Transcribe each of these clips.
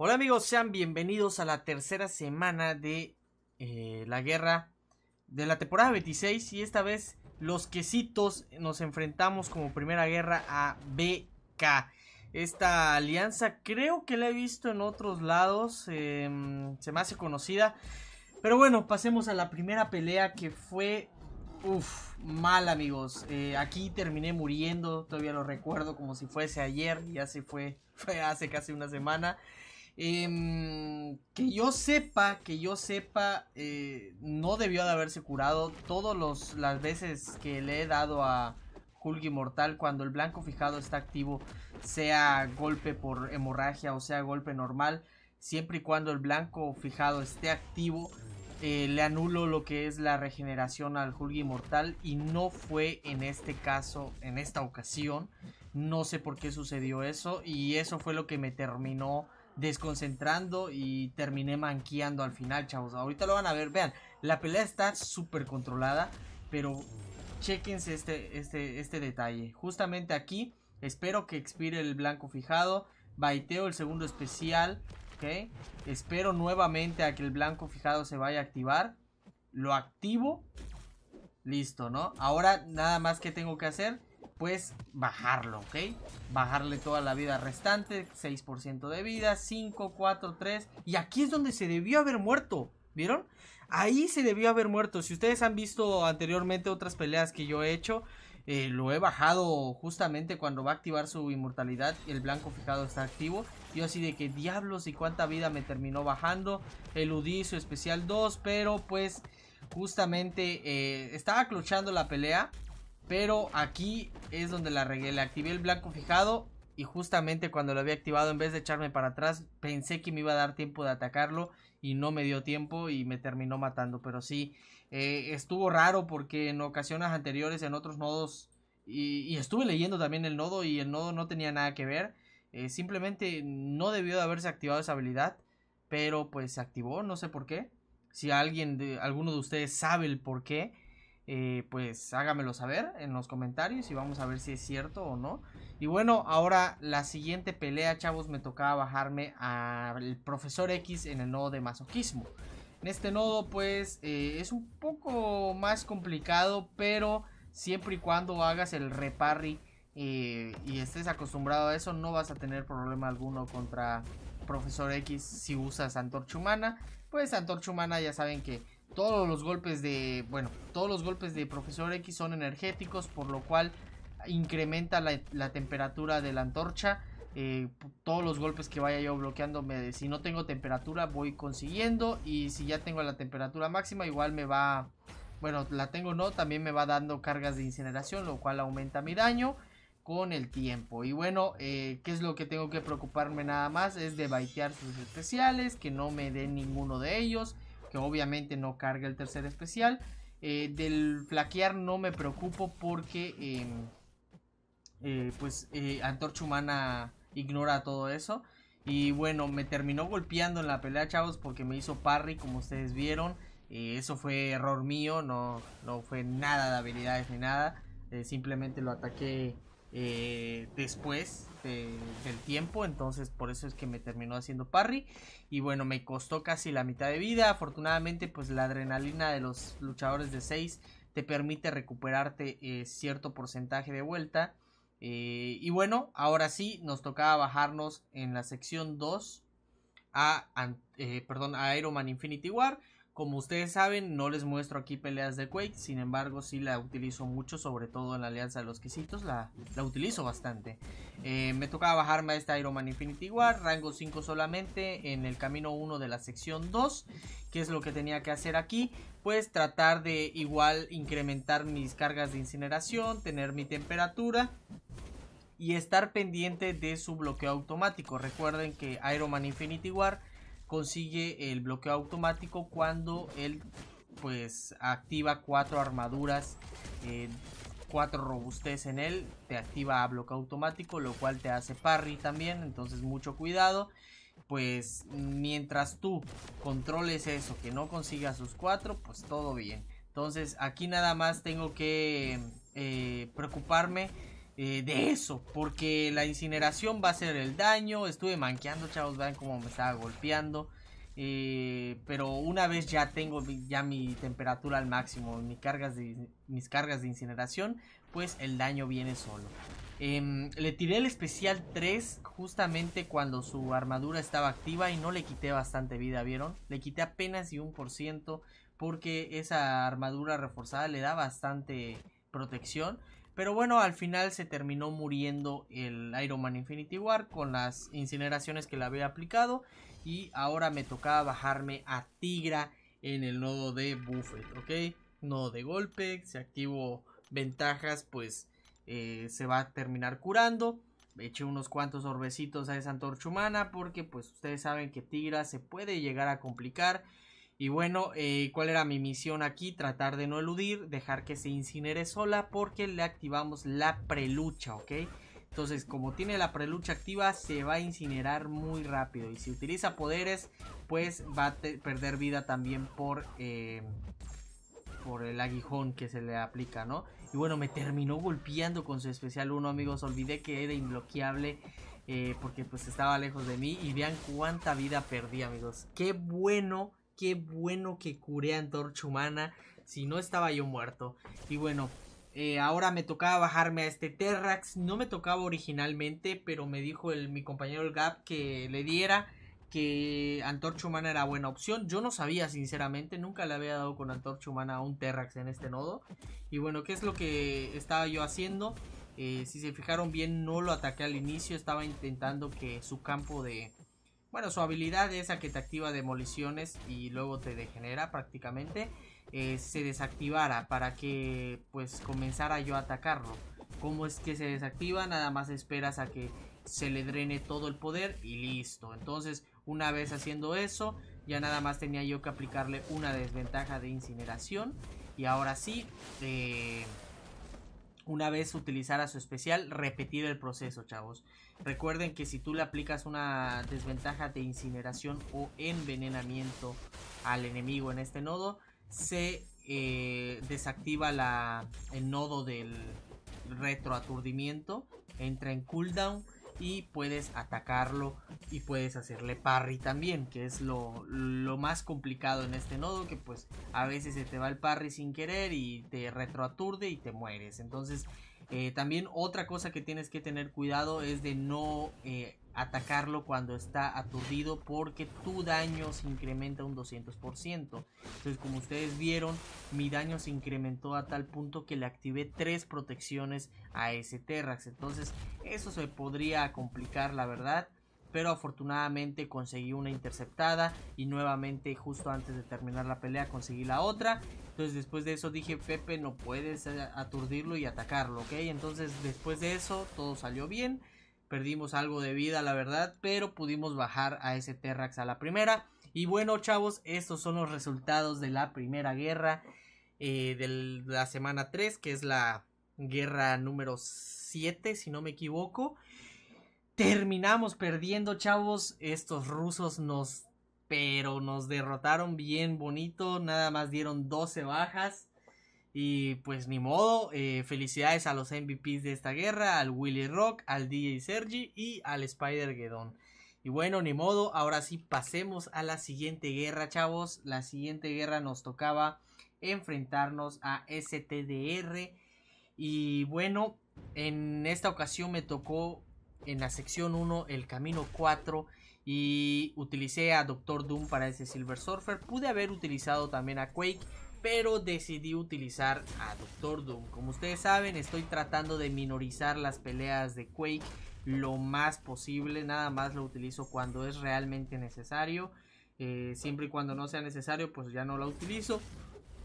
Hola amigos, sean bienvenidos a la tercera semana de eh, la guerra de la temporada 26 y esta vez los quesitos nos enfrentamos como primera guerra a BK. Esta alianza creo que la he visto en otros lados, em, se me hace conocida. Pero bueno, pasemos a la primera pelea que fue... mal amigos. Eh, aquí terminé muriendo, todavía lo recuerdo como si fuese ayer, ya se fue, fue hace casi una semana. Eh, que yo sepa, que yo sepa, eh, no debió de haberse curado. Todas las veces que le he dado a Hulk Mortal. cuando el blanco fijado está activo, sea golpe por hemorragia o sea golpe normal, siempre y cuando el blanco fijado esté activo, eh, le anulo lo que es la regeneración al Hulk Mortal. Y no fue en este caso, en esta ocasión. No sé por qué sucedió eso. Y eso fue lo que me terminó desconcentrando y terminé manqueando al final, chavos. Ahorita lo van a ver, vean, la pelea está súper controlada, pero chequense este, este, este detalle. Justamente aquí, espero que expire el blanco fijado, baiteo el segundo especial, ok. Espero nuevamente a que el blanco fijado se vaya a activar. Lo activo. Listo, ¿no? Ahora nada más que tengo que hacer pues bajarlo, ¿ok? Bajarle toda la vida restante, 6% de vida, 5, 4, 3. Y aquí es donde se debió haber muerto, ¿vieron? Ahí se debió haber muerto. Si ustedes han visto anteriormente otras peleas que yo he hecho, eh, lo he bajado justamente cuando va a activar su inmortalidad. El blanco fijado está activo. Yo así de que diablos y cuánta vida me terminó bajando. Eludí su especial 2, pero pues justamente eh, estaba cluchando la pelea. Pero aquí es donde la regué. Le activé el blanco fijado. Y justamente cuando lo había activado, en vez de echarme para atrás, pensé que me iba a dar tiempo de atacarlo. Y no me dio tiempo y me terminó matando. Pero sí, eh, estuvo raro porque en ocasiones anteriores, en otros nodos. Y, estuve leyendo también el nodo y el nodo no tenía nada que ver. Eh, simplemente no debió de haberse activado esa habilidad. Pero pues se activó, no sé por qué. Si alguien de, alguno de ustedes sabe el por qué eh, pues hágamelo saber en los comentarios y vamos a ver si es cierto o no. Y bueno, ahora la siguiente pelea, chavos, me tocaba bajarme al Profesor X en el nodo de masoquismo. En este nodo, pues, eh, es un poco más complicado, pero siempre y cuando hagas el reparry eh, y estés acostumbrado a eso, no vas a tener problema alguno contra Profesor X si usas Antorcha Humana. Pues Antorcha Humana ya saben que todos los golpes de, bueno, todos los golpes de Profesor X son energéticos, por lo cual incrementa la, temperatura de la antorcha. Eh, todos los golpes que vaya yo bloqueando, si no tengo temperatura voy consiguiendo y si ya tengo la temperatura máxima igual me va, bueno, la tengo no, también me va dando cargas de incineración, lo cual aumenta mi daño con el tiempo. Y bueno, eh, ¿qué es lo que tengo que preocuparme nada más? Es de baitear sus especiales, que no me den ninguno de ellos que obviamente no carga el tercer especial. Eh, del flaquear no me preocupo porque em, eh, pues eh, Antorcha Humana ignora todo eso. Y bueno, me terminó golpeando en la pelea, chavos, porque me hizo parry, como ustedes vieron. eso fue error mío, no, no fue nada de habilidades ni nada. simplemente lo ataqué eh, después del tiempo, entonces por eso es que me terminó haciendo parry y bueno, me costó casi la mitad de vida, afortunadamente pues la adrenalina de los luchadores de 6 te permite recuperarte eh, cierto porcentaje de vuelta eh, y bueno, ahora sí nos tocaba bajarnos en la sección 2 a, eh, perdón, Iron Man Infinity War. Como ustedes saben, no les muestro aquí peleas de Quake, sin embargo sí la utilizo mucho, sobre todo en la Alianza de los Quisitos. la, la utilizo bastante. Eh, me tocaba bajarme a esta Iron Man Infinity War, rango 5 solamente, en el camino 1 de la sección 2, que es lo que tenía que hacer aquí, pues tratar de igual incrementar mis cargas de incineración, tener mi temperatura y estar pendiente de su bloqueo automático. Recuerden que Iron Man Infinity War consigue el bloqueo automático cuando él pues activa cuatro armaduras, eh, cuatro robustez en él, te activa a bloqueo automático, lo cual te hace parry también, entonces mucho cuidado pues mientras tú controles eso, que no consiga sus cuatro, pues todo bien. Entonces aquí nada más tengo que eh, preocuparme eh, de eso, porque la incineración va a ser el daño. Estuve manqueando, chavos, vean cómo me estaba golpeando. Eh, pero una vez ya tengo ya mi temperatura al máximo, mis cargas de, mis cargas de incineración, pues el daño viene solo. Em, le tiré el especial 3 justamente cuando su armadura estaba activa y no le quité bastante vida, ¿vieron? Le quité apenas y un por ciento porque esa armadura reforzada le da bastante protección. Pero bueno, al final se terminó muriendo el Iron Man Infinity War con las incineraciones que le había aplicado. Y ahora me tocaba bajarme a Tigra en el nodo de buffet. ¿ok? Nodo de golpe, se si activo ventajas, pues eh, se va a terminar curando. Eché unos cuantos orbecitos a esa antorcha humana porque pues ustedes saben que Tigra se puede llegar a complicar y bueno, eh, ¿cuál era mi misión aquí? Tratar de no eludir, dejar que se incinere sola porque le activamos la prelucha, ¿ok? Entonces, como tiene la prelucha activa, se va a incinerar muy rápido. Y si utiliza poderes, pues va a perder vida también por, eh, por el aguijón que se le aplica, ¿no? Y bueno, me terminó golpeando con su especial 1, amigos. Olvidé que era inbloqueable eh, porque pues estaba lejos de mí. Y vean cuánta vida perdí, amigos. Qué bueno qué bueno que curé a Antorcha Humana. Si no, estaba yo muerto. Y bueno, eh, ahora me tocaba bajarme a este Terrax. No me tocaba originalmente, pero me dijo mi compañero el Gap que le diera que Antorcha Humana era buena opción. Yo no sabía, sinceramente, nunca le había dado con Antorcha Humana a un Terrax en este nodo. Y bueno, ¿qué es lo que estaba yo haciendo? Eh, si se fijaron bien, no lo ataqué al inicio, estaba intentando que su campo de, bueno, su habilidad es esa que te activa demoliciones y luego te degenera prácticamente. Eh, se desactivara para que pues comenzara yo a atacarlo. ¿Cómo es que se desactiva? Nada más esperas a que se le drene todo el poder y listo. Entonces, una vez haciendo eso, ya nada más tenía yo que aplicarle una desventaja de incineración. Y ahora sí, eh, una vez utilizara su especial, repetir el proceso, chavos. Recuerden que si tú le aplicas una desventaja de incineración o envenenamiento al enemigo en este nodo, se eh, desactiva la, el nodo del retroaturdimiento, entra en cooldown y puedes atacarlo y puedes hacerle parry también, que es lo, lo, más complicado en este nodo, que pues a veces se te va el parry sin querer y te retroaturde y te mueres. Entonces eh, también otra cosa que tienes que tener cuidado es de no eh, atacarlo cuando está aturdido porque tu daño se incrementa un 200%. Entonces como ustedes vieron, mi daño se incrementó a tal punto que le activé tres protecciones a ese Terrax. Entonces eso se podría complicar la verdad pero afortunadamente conseguí una interceptada y nuevamente justo antes de terminar la pelea conseguí la otra. Entonces después de eso dije, Pepe, no puedes eh, aturdirlo y atacarlo, ¿ok? Entonces después de eso todo salió bien, perdimos algo de vida, la verdad, pero pudimos bajar a ese Terrax a la primera. Y bueno, chavos, estos son los resultados de la primera guerra eh, de la semana 3, que es la guerra número 7, si no me equivoco terminamos perdiendo, chavos. Estos rusos nos... Pero nos derrotaron bien bonito. Nada más dieron 12 bajas. Y pues ni modo. Eh, felicidades a los MVPs de esta guerra. Al Willy Rock, al DJ Sergi y al Spider geddon Y bueno, ni modo. Ahora sí pasemos a la siguiente guerra, chavos. La siguiente guerra nos tocaba enfrentarnos a STDR. Y bueno, en esta ocasión me tocó en la sección 1 el camino 4 y utilicé a Doctor Doom para ese Silver Surfer. Pude haber utilizado también a Quake, pero decidí utilizar a Doctor Doom. Como ustedes saben, estoy tratando de minorizar las peleas de Quake lo más posible. Nada más lo utilizo cuando es realmente necesario. Eh, siempre y cuando no sea necesario, pues ya no la utilizo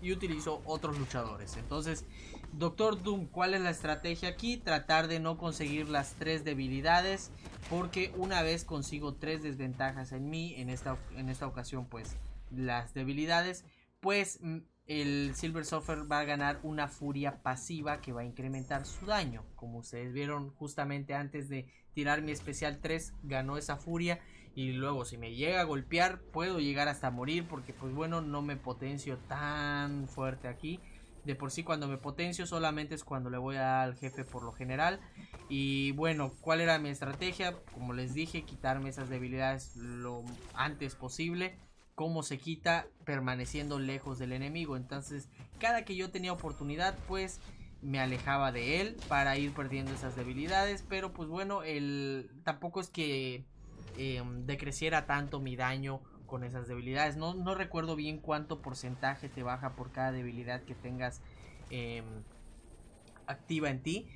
y utilizo otros luchadores. Entonces, Doctor Doom, ¿cuál es la estrategia aquí? Tratar de no conseguir las tres debilidades, porque una vez consigo tres desventajas en mí, en esta, en esta ocasión pues las debilidades, pues mm, el Silver Surfer va a ganar una furia pasiva que va a incrementar su daño. Como ustedes vieron justamente antes de tirar mi especial 3, ganó esa furia y luego si me llega a golpear puedo llegar hasta morir porque pues bueno no me potencio tan fuerte aquí de por sí cuando me potencio solamente es cuando le voy al jefe por lo general y bueno cuál era mi estrategia como les dije quitarme esas debilidades lo antes posible cómo se quita permaneciendo lejos del enemigo entonces cada que yo tenía oportunidad pues me alejaba de él para ir perdiendo esas debilidades pero pues bueno el tampoco es que Em, decreciera tanto mi daño con esas debilidades. No, no, recuerdo bien cuánto porcentaje te baja por cada debilidad que tengas em, activa en ti.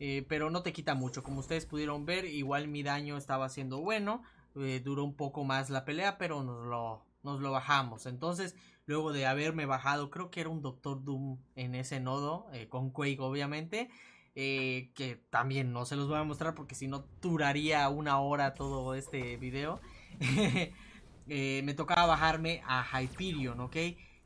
Eh, pero no te quita mucho. Como ustedes pudieron ver, igual mi daño estaba siendo bueno. Eh, duró un poco más la pelea, pero nos lo, nos lo bajamos. Entonces, luego de haberme bajado, creo que era un Doctor Doom en ese nodo, eh, con Quake obviamente. Eh, que también no se los voy a mostrar porque si no duraría una hora todo este video. Eh, me tocaba bajarme a Hyperion, ¿ok?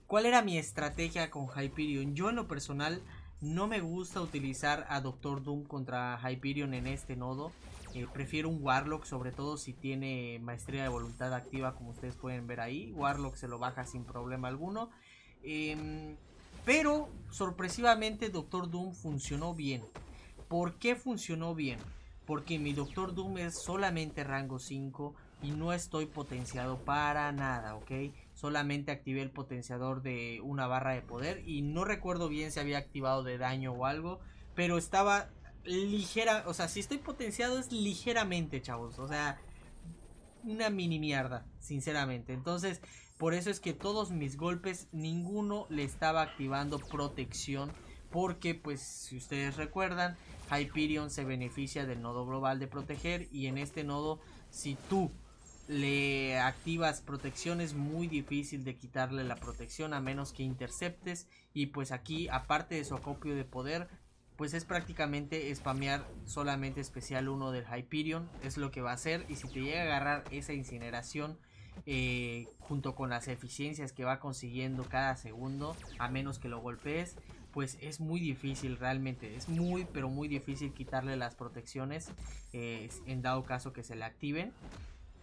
¿Cuál era mi estrategia con Hyperion? Yo en lo personal no me gusta utilizar a Doctor Doom contra Hyperion en este nodo. Eh, prefiero un Warlock, sobre todo si tiene maestría de voluntad activa, como ustedes pueden ver ahí. Warlock se lo baja sin problema alguno. Em, pero sorpresivamente Doctor Doom funcionó bien. ¿Por qué funcionó bien? Porque mi Doctor Doom es solamente rango 5 y no estoy potenciado para nada, ¿ok? Solamente activé el potenciador de una barra de poder y no recuerdo bien si había activado de daño o algo, pero estaba ligera, o sea, si estoy potenciado es ligeramente, chavos, o sea, una mini mierda, sinceramente. Entonces, por eso es que todos mis golpes, ninguno le estaba activando protección. Porque, pues, si ustedes recuerdan, Hyperion se beneficia del nodo global de proteger. Y en este nodo, si tú le activas protección, es muy difícil de quitarle la protección a menos que interceptes. Y pues aquí, aparte de su acopio de poder, pues es prácticamente spamear solamente especial 1 del Hyperion. Es lo que va a hacer. Y si te llega a agarrar esa incineración eh, junto con las eficiencias que va consiguiendo cada segundo, a menos que lo golpees, pues es muy difícil realmente, es muy pero muy difícil quitarle las protecciones eh, en dado caso que se le activen.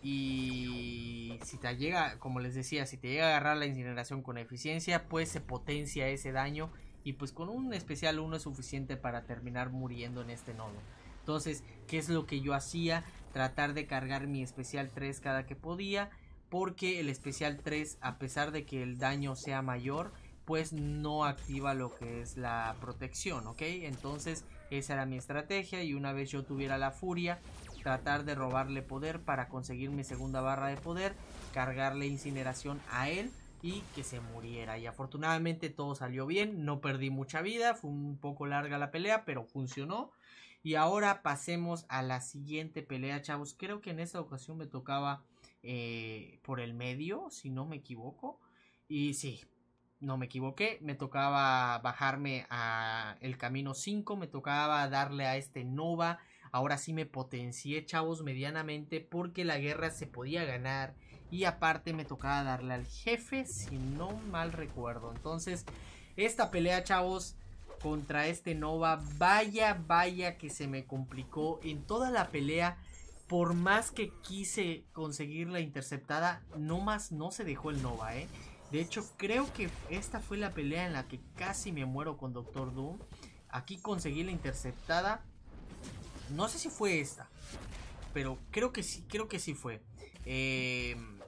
Y si te llega, como les decía, si te llega a agarrar la incineración con eficiencia, pues se potencia ese daño y pues con un especial 1 es suficiente para terminar muriendo en este nodo. Entonces, ¿qué es lo que yo hacía? Tratar de cargar mi especial 3 cada que podía porque el especial 3, a pesar de que el daño sea mayor, pues no activa lo que es la protección, ¿ok? Entonces esa era mi estrategia y una vez yo tuviera la furia, tratar de robarle poder para conseguir mi segunda barra de poder, cargarle incineración a él y que se muriera. Y afortunadamente todo salió bien, no perdí mucha vida, fue un poco larga la pelea, pero funcionó. Y ahora pasemos a la siguiente pelea, chavos. Creo que en esta ocasión me tocaba eh, por el medio, si no me equivoco. Y sí, no me equivoqué, me tocaba bajarme a el camino 5, me tocaba darle a este Nova. Ahora sí me potencié, chavos, medianamente porque la guerra se podía ganar y aparte me tocaba darle al jefe, si no mal recuerdo. Entonces, esta pelea, chavos, contra este Nova, vaya, vaya que se me complicó en toda la pelea por más que quise conseguir la interceptada, no más no se dejó el Nova, ¿eh? De hecho, creo que esta fue la pelea en la que casi me muero con Doctor Doom. Aquí conseguí la interceptada. No sé si fue esta. Pero creo que sí, creo que sí fue. Em,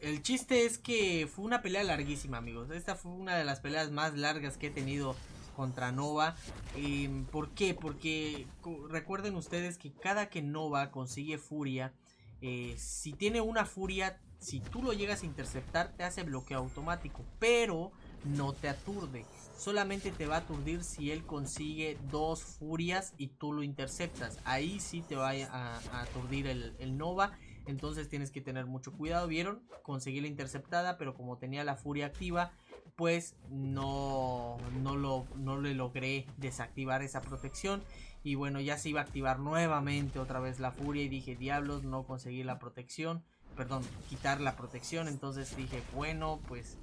el chiste es que fue una pelea larguísima, amigos. Esta fue una de las peleas más largas que he tenido contra Nova. Em, ¿Por qué? Porque recuerden ustedes que cada que Nova consigue furia, eh, si tiene una furia, si tú lo llegas a interceptar, te hace bloqueo automático, pero no te aturde. Solamente te va a aturdir si él consigue dos furias y tú lo interceptas. Ahí sí te va a, aturdir el, el Nova. Entonces tienes que tener mucho cuidado. ¿Vieron? Conseguí la interceptada, pero como tenía la furia activa, pues no, no, lo, no le logré desactivar esa protección. Y bueno, ya se iba a activar nuevamente otra vez la furia y dije, diablos, no conseguí la protección. Perdón, quitar la protección. Entonces dije, bueno, pues...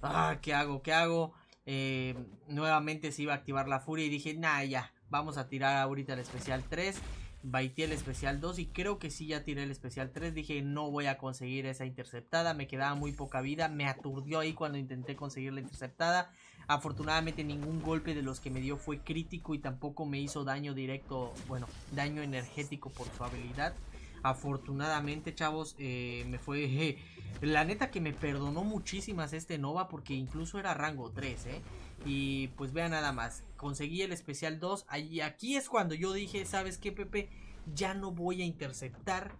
Ah, ¿qué hago? ¿Qué hago? Eh, nuevamente se iba a activar la furia y dije, nah, ya, vamos a tirar ahorita el especial 3 Baité el especial 2 y creo que sí ya tiré el especial 3. Dije no voy a conseguir esa interceptada. Me quedaba muy poca vida. Me aturdió ahí cuando intenté conseguir la interceptada. Afortunadamente ningún golpe de los que me dio fue crítico y tampoco me hizo daño directo. Bueno, daño energético por su habilidad. Afortunadamente, chavos, eh, me fue... la neta que me perdonó muchísimas este Nova porque incluso era rango 3, ¿eh? Y pues vean nada más, conseguí el especial 2. Y aquí es cuando yo dije, ¿sabes qué, Pepe? Ya no voy a interceptar.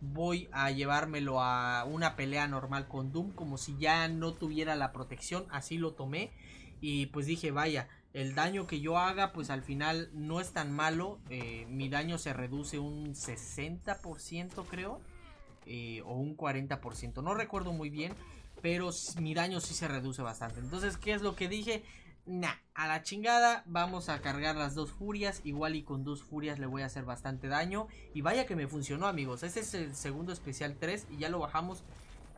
Voy a llevármelo a una pelea normal con Doom, como si ya no tuviera la protección. Así lo tomé. Y pues dije, vaya, el daño que yo haga, pues al final no es tan malo. Eh, mi daño se reduce un 60%, creo. Eh, o un 40%, no recuerdo muy bien pero mi daño sí se reduce bastante. Entonces, ¿qué es lo que dije? Nah, a la chingada vamos a cargar las dos furias. Igual y con dos furias le voy a hacer bastante daño. Y vaya que me funcionó, amigos. Este es el segundo especial 3 y ya lo bajamos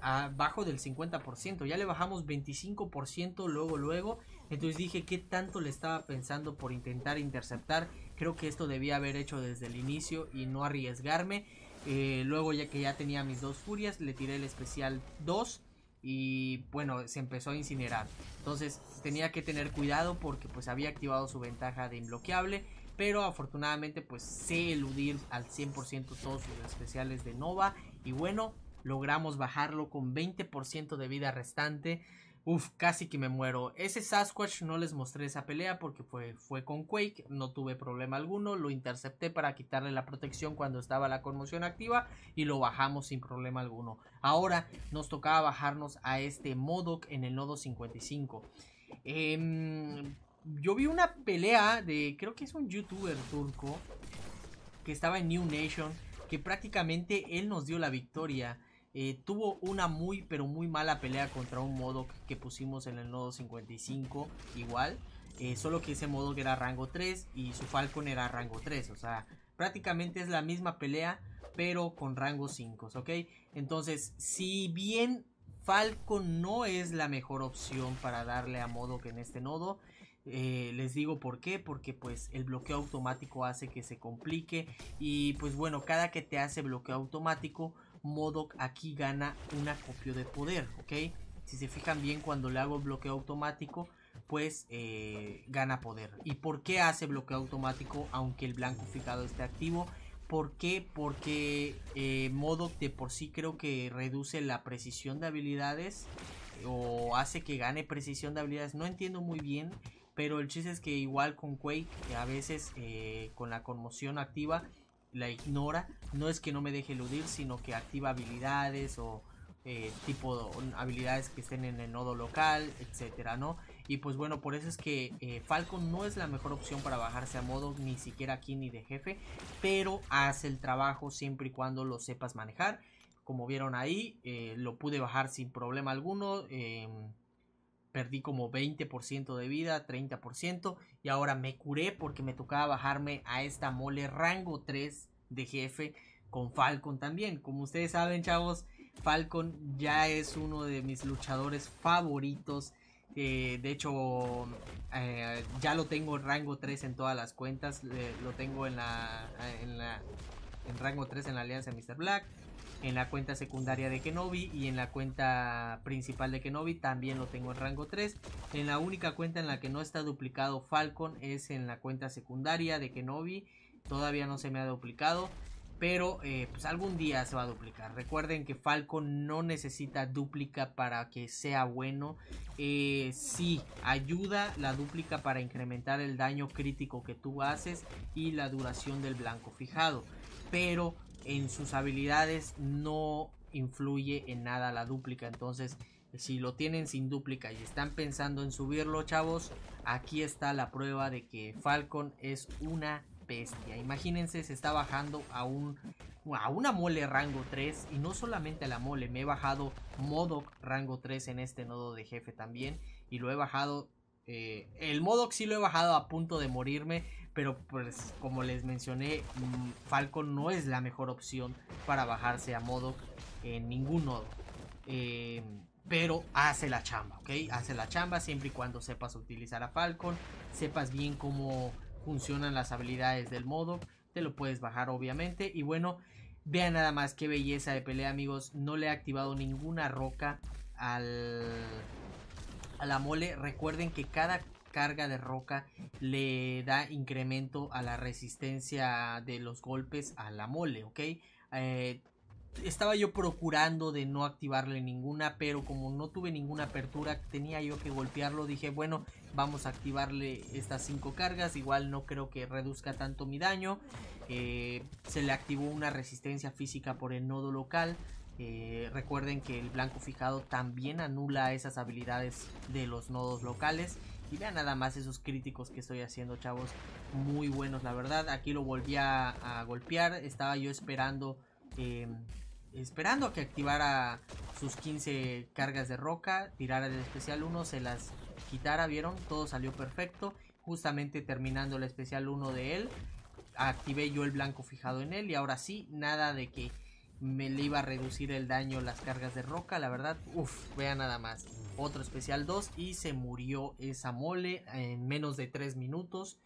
abajo del 50%. Ya le bajamos 25% luego, luego. Entonces dije, que tanto le estaba pensando por intentar interceptar? Creo que esto debía haber hecho desde el inicio y no arriesgarme. Eh, luego ya que ya tenía mis dos furias, le tiré el especial 2 y bueno, se empezó a incinerar. Entonces tenía que tener cuidado porque pues había activado su ventaja de inbloqueable, pero afortunadamente pues sé eludir al 100% todos los especiales de Nova y bueno, logramos bajarlo con 20% de vida restante. Uf, casi que me muero. Ese Sasquatch no les mostré esa pelea porque fue, fue con Quake, no tuve problema alguno, lo intercepté para quitarle la protección cuando estaba la conmoción activa y lo bajamos sin problema alguno. Ahora nos tocaba bajarnos a este Modoc en el nodo 55. Em, yo vi una pelea de, creo que es un youtuber turco que estaba en New Nation, que prácticamente él nos dio la victoria. Eh, tuvo una muy pero muy mala pelea contra un modo que pusimos en el nodo 55 igual. Eh, solo que ese modo era rango 3 y su Falcon era rango 3. O sea, prácticamente es la misma pelea pero con rango 5, ¿ok? Entonces, si bien Falcon no es la mejor opción para darle a modo que en este nodo, eh, les digo por qué, porque pues el bloqueo automático hace que se complique y pues bueno, cada que te hace bloqueo automático Modok aquí gana una acopio de poder, ¿ok? Si se fijan bien, cuando le hago bloqueo automático, pues eh, gana poder. ¿Y por qué hace bloqueo automático aunque el blanco fijado esté activo? ¿Por qué? Porque eh, Modok de por sí creo que reduce la precisión de habilidades o hace que gane precisión de habilidades. No entiendo muy bien, pero el chiste es que igual con Quake, a veces eh, con la conmoción activa, la ignora, no es que no me deje eludir, sino que activa habilidades o eh, tipo habilidades que estén en el nodo local, etcétera, ¿no? Y pues bueno, por eso es que eh, Falcon no es la mejor opción para bajarse a modo, ni siquiera aquí ni de jefe, pero hace el trabajo siempre y cuando lo sepas manejar. Como vieron ahí, eh, lo pude bajar sin problema alguno. Em, perdí como 20% de vida, 30%, y ahora me curé porque me tocaba bajarme a esta mole rango 3 de jefe con Falcon también. Como ustedes saben, chavos, Falcon ya es uno de mis luchadores favoritos. Eh, de hecho, eh, ya lo tengo en rango 3 en todas las cuentas. Eh, lo tengo en la, en en rango 3 en la alianza de Mr. Black en la cuenta secundaria de Kenobi y en la cuenta principal de Kenobi también lo tengo en rango 3. En la única cuenta en la que no está duplicado Falcon es en la cuenta secundaria de Kenobi. Todavía no se me ha duplicado, pero eh, pues algún día se va a duplicar. Recuerden que Falcon no necesita duplica para que sea bueno. Eh, sí, ayuda la duplica para incrementar el daño crítico que tú haces y la duración del blanco fijado. Pero en sus habilidades no influye en nada la dúplica. Entonces, si lo tienen sin dúplica y están pensando en subirlo, chavos, aquí está la prueba de que Falcon es una bestia. Imagínense, se está bajando a un a una mole rango 3 y no solamente a la mole, me he bajado Modoc rango 3 en este nodo de jefe también y lo he bajado eh, el Modoc sí lo he bajado a punto de morirme, pero pues como les mencioné, mm, Falcon no es la mejor opción para bajarse a modo en ningún modo. Eh, pero hace la chamba, ¿ok? Hace la chamba siempre y cuando sepas utilizar a Falcon, sepas bien cómo funcionan las habilidades del modo, te lo puedes bajar obviamente y bueno, vean nada más qué belleza de pelea amigos, no le he activado ninguna roca al a la mole, recuerden que cada carga de roca le da incremento a la resistencia de los golpes a la mole, ¿ok? Eh, estaba yo procurando de no activarle ninguna, pero como no tuve ninguna apertura, tenía yo que golpearlo, dije, bueno, vamos a activarle estas 5 cargas, igual no creo que reduzca tanto mi daño. Eh, se le activó una resistencia física por el nodo local. Eh, recuerden que el blanco fijado también anula esas habilidades de los nodos locales. Y nada más esos críticos que estoy haciendo, chavos. Muy buenos, la verdad. Aquí lo volví a, golpear. Estaba yo esperando... Em, esperando a que activara sus 15 cargas de roca, tirara el especial 1, se las quitara, ¿vieron? Todo salió perfecto. Justamente terminando el especial 1 de él, activé yo el blanco fijado en él y ahora sí, nada de que me le iba a reducir el daño las cargas de roca, la verdad, uff, vea nada más. Otro especial 2 y se murió esa mole en menos de 3 minutos.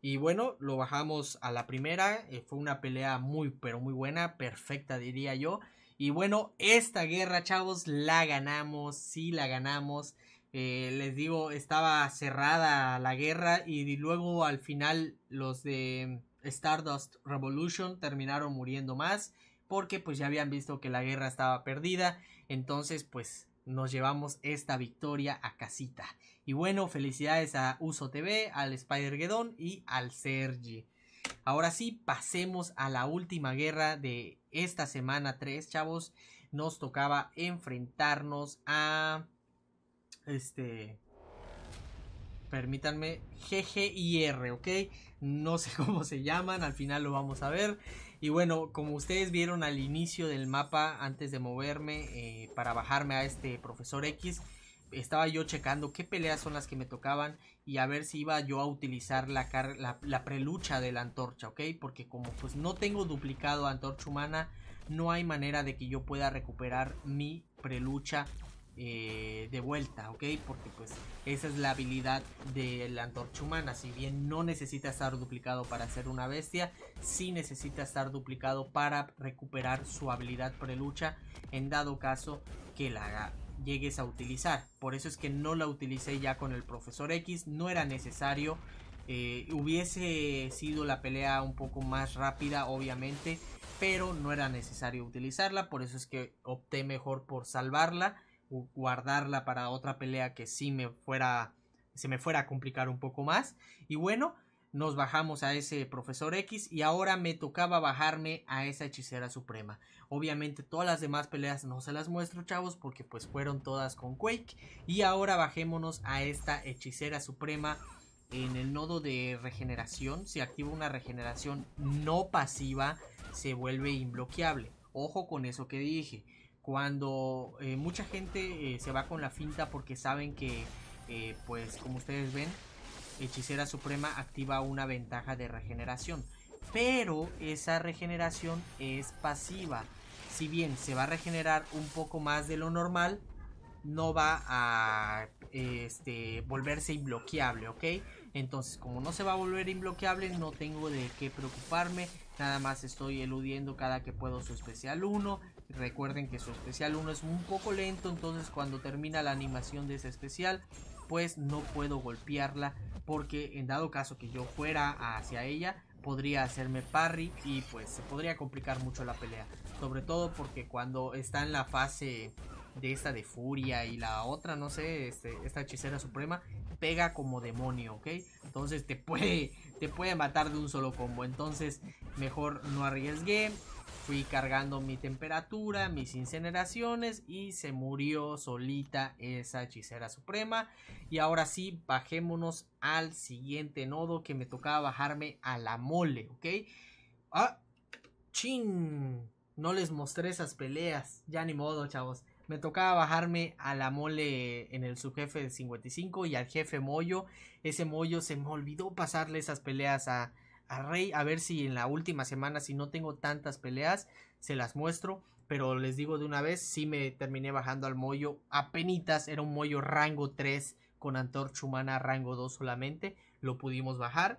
Y bueno, lo bajamos a la primera, eh, fue una pelea muy pero muy buena, perfecta diría yo. Y bueno, esta guerra chavos la ganamos, sí la ganamos. Eh, les digo, estaba cerrada la guerra y luego al final los de Stardust Revolution terminaron muriendo más porque pues ya habían visto que la guerra estaba perdida, entonces pues nos llevamos esta victoria a casita. Y bueno, felicidades a Uso TV, al Spider Gedón y al Sergi. Ahora sí, pasemos a la última guerra de esta semana 3, chavos. Nos tocaba enfrentarnos a este permítanme, GGIR, ¿ok? No sé cómo se llaman, al final lo vamos a ver. Y bueno, como ustedes vieron al inicio del mapa, antes de moverme eh, para bajarme a este profesor X, estaba yo checando qué peleas son las que me tocaban y a ver si iba yo a utilizar la, la, la, prelucha de la antorcha, ¿ok? Porque como pues no tengo duplicado antorcha humana, no hay manera de que yo pueda recuperar mi prelucha eh, de vuelta, ¿ok? Porque pues esa es la habilidad de la antorcha humana. Si bien no necesita estar duplicado para ser una bestia, sí necesita estar duplicado para recuperar su habilidad prelucha en dado caso que la llegues a utilizar. Por eso es que no la utilicé ya con el profesor X, no era necesario. Eh, hubiese sido la pelea un poco más rápida, obviamente, pero no era necesario utilizarla. Por eso es que opté mejor por salvarla guardarla para otra pelea que sí me fuera, se me fuera a complicar un poco más. Y bueno, nos bajamos a ese profesor X y ahora me tocaba bajarme a esa hechicera suprema. Obviamente todas las demás peleas no se las muestro chavos porque pues fueron todas con Quake y ahora bajémonos a esta hechicera suprema en el nodo de regeneración. Si activa una regeneración no pasiva se vuelve imbloqueable. Ojo con eso que dije cuando eh, mucha gente eh, se va con la finta porque saben que, eh, pues como ustedes ven, Hechicera Suprema activa una ventaja de regeneración. Pero esa regeneración es pasiva. Si bien se va a regenerar un poco más de lo normal, no va a este, volverse inbloqueable. ¿ok? Entonces, como no se va a volver inbloqueable, no tengo de qué preocuparme. Nada más estoy eludiendo cada que puedo su especial 1. Recuerden que su especial 1 es un poco lento, entonces cuando termina la animación de ese especial, pues no puedo golpearla porque en dado caso que yo fuera hacia ella, podría hacerme parry y pues se podría complicar mucho la pelea. Sobre todo porque cuando está en la fase de esta de furia y la otra, no sé, este, esta hechicera suprema, pega como demonio, ¿ok? Entonces te puede, te puede matar de un solo combo. Entonces, mejor no arriesgué. Fui cargando mi temperatura, mis incineraciones y se murió solita esa hechicera suprema. Y ahora sí, bajémonos al siguiente nodo que me tocaba bajarme a la mole, ¿ok? ¡Ah! ¡Chin! No les mostré esas peleas. Ya ni modo, chavos. Me tocaba bajarme a la mole en el subjefe de 55 y al jefe mollo. Ese mollo se me olvidó pasarle esas peleas a a Rey, a ver si en la última semana, si no tengo tantas peleas, se las muestro. Pero les digo de una vez, si me terminé bajando al mollo. Apenitas era un mollo rango 3 con Antorcha Humana rango 2 solamente. Lo pudimos bajar.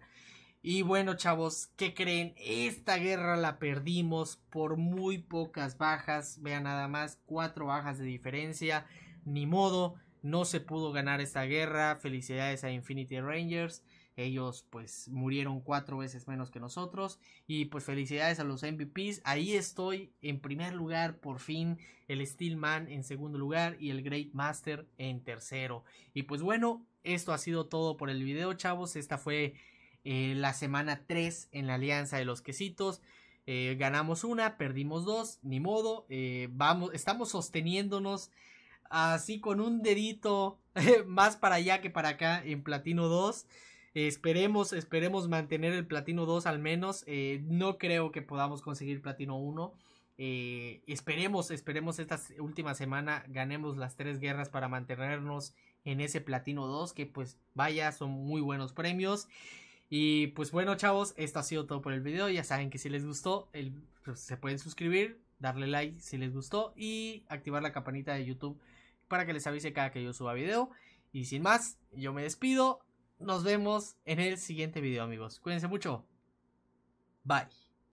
Y bueno, chavos, ¿qué creen? Esta guerra la perdimos por muy pocas bajas. Vean nada más, cuatro bajas de diferencia. Ni modo, no se pudo ganar esta guerra. Felicidades a Infinity Rangers. Ellos pues murieron cuatro veces menos que nosotros. Y pues felicidades a los MVPs. Ahí estoy en primer lugar por fin. El Steelman en segundo lugar y el Great Master en tercero. Y pues bueno, esto ha sido todo por el video chavos. Esta fue eh, la semana 3 en la Alianza de los Quesitos. Eh, ganamos una, perdimos dos, ni modo. Eh, vamos, estamos sosteniéndonos así con un dedito más para allá que para acá en Platino 2. Esperemos, esperemos mantener el platino 2 al menos. Eh, no creo que podamos conseguir platino 1. Eh, esperemos, esperemos esta última semana ganemos las tres guerras para mantenernos en ese platino 2. Que pues vaya, son muy buenos premios. Y pues bueno, chavos, esto ha sido todo por el video. Ya saben que si les gustó, pues, se pueden suscribir, darle like si les gustó y activar la campanita de YouTube para que les avise cada que yo suba video. Y sin más, yo me despido. Nos vemos en el siguiente video, amigos. Cuídense mucho. Bye.